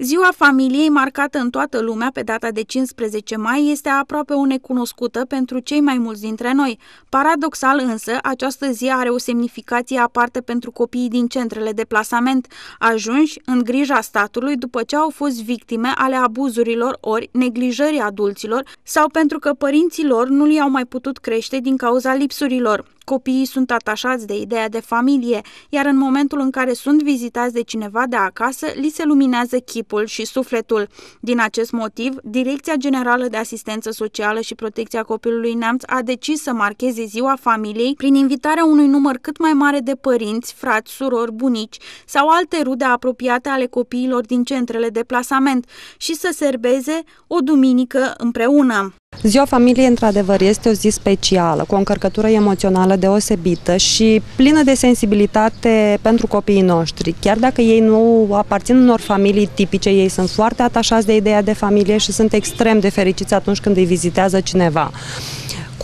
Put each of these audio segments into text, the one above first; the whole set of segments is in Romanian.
Ziua familiei, marcată în toată lumea pe data de 15 mai, este aproape o necunoscută pentru cei mai mulți dintre noi. Paradoxal însă, această zi are o semnificație aparte pentru copiii din centrele de plasament, ajunși în grija statului după ce au fost victime ale abuzurilor ori neglijării adulților sau pentru că părinții lor nu li-au mai putut crește din cauza lipsurilor. Copiii sunt atașați de ideea de familie, iar în momentul în care sunt vizitați de cineva de acasă, li se luminează chipul și sufletul. Din acest motiv, Direcția Generală de Asistență Socială și Protecția Copilului Neamț a decis să marcheze Ziua Familiei prin invitarea unui număr cât mai mare de părinți, frați, surori, bunici sau alte rude apropiate ale copiilor din centrele de plasament și să serbeze o duminică împreună. Ziua familiei, într-adevăr, este o zi specială, cu o încărcătură emoțională deosebită și plină de sensibilitate pentru copiii noștri. Chiar dacă ei nu aparțin unor familii tipice, ei sunt foarte atașați de ideea de familie și sunt extrem de fericiți atunci când îi vizitează cineva.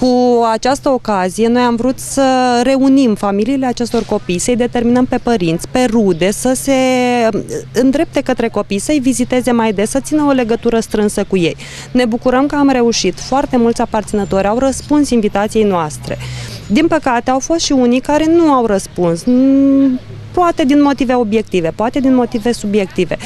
Cu această ocazie, noi am vrut să reunim familiile acestor copii, să-i determinăm pe părinți, pe rude, să se uh, îndrepte către copii, să-i viziteze mai des, să țină o legătură strânsă cu ei. Ne bucurăm că am reușit. Foarte mulți aparținători au răspuns invitației noastre. Din păcate, au fost și unii care nu au răspuns, mm, poate din motive obiective, poate din motive subiective.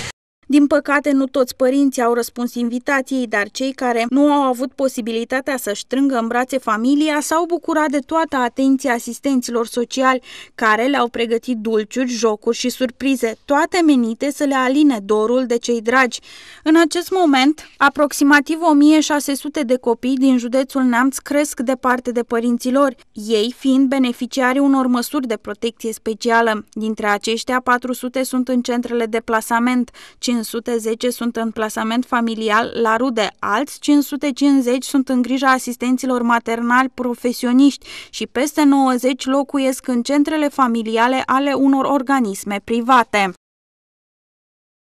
Din păcate, nu toți părinții au răspuns invitației, dar cei care nu au avut posibilitatea să-și strângă în brațe familia s-au bucurat de toată atenția asistenților sociali, care le-au pregătit dulciuri, jocuri și surprize, toate menite să le aline dorul de cei dragi. În acest moment, aproximativ 1600 de copii din județul Neamț cresc departe de părinților ei fiind beneficiarii unor măsuri de protecție specială. Dintre aceștia, 400 sunt în centrele de plasament, 5 510 sunt în plasament familial la rude, alți 550 sunt în grija asistenților maternali profesioniști și peste 90 locuiesc în centrele familiale ale unor organisme private.